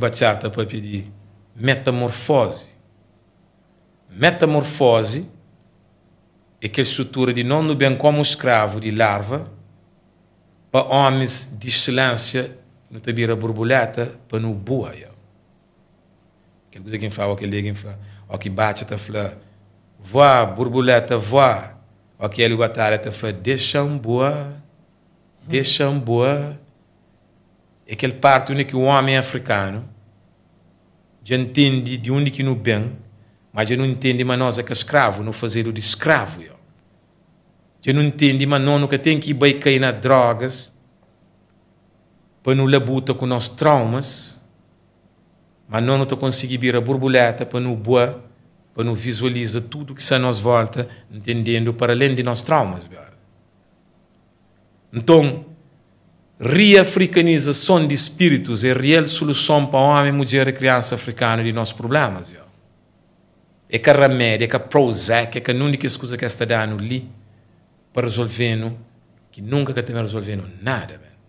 Bacharta para pedir metamorfose. Metamorfose é que estrutura de não no bem como escravo de larva para homens de excelência no tabira borboleta para no boa. Aquele que quem fala, aquele que fala, o que bate está falando, voa, borboleta, voa. O que ele batalha está falando, deixa me boa, deixa me boa é aquele parte onde que o homem africano já entende de onde que no bem, mas já não entende mas nós é que é escravo, não fazer de escravo. Yo. Já não entende mas nós nunca tem que ir cair nas drogas para não labuta com nossos traumas, mas nós não tá conseguir vir a borboleta para não boa, para não visualiza tudo que está nós volta, entendendo para além de nossos traumas. Então, reafricanização de espíritos é a real solução para homem, mulher e criança africana de nossos problemas. Yo. É que remédio, é que Prozac, é que a única coisa que está dando ali para resolver, que nunca que resolvendo nada. Man.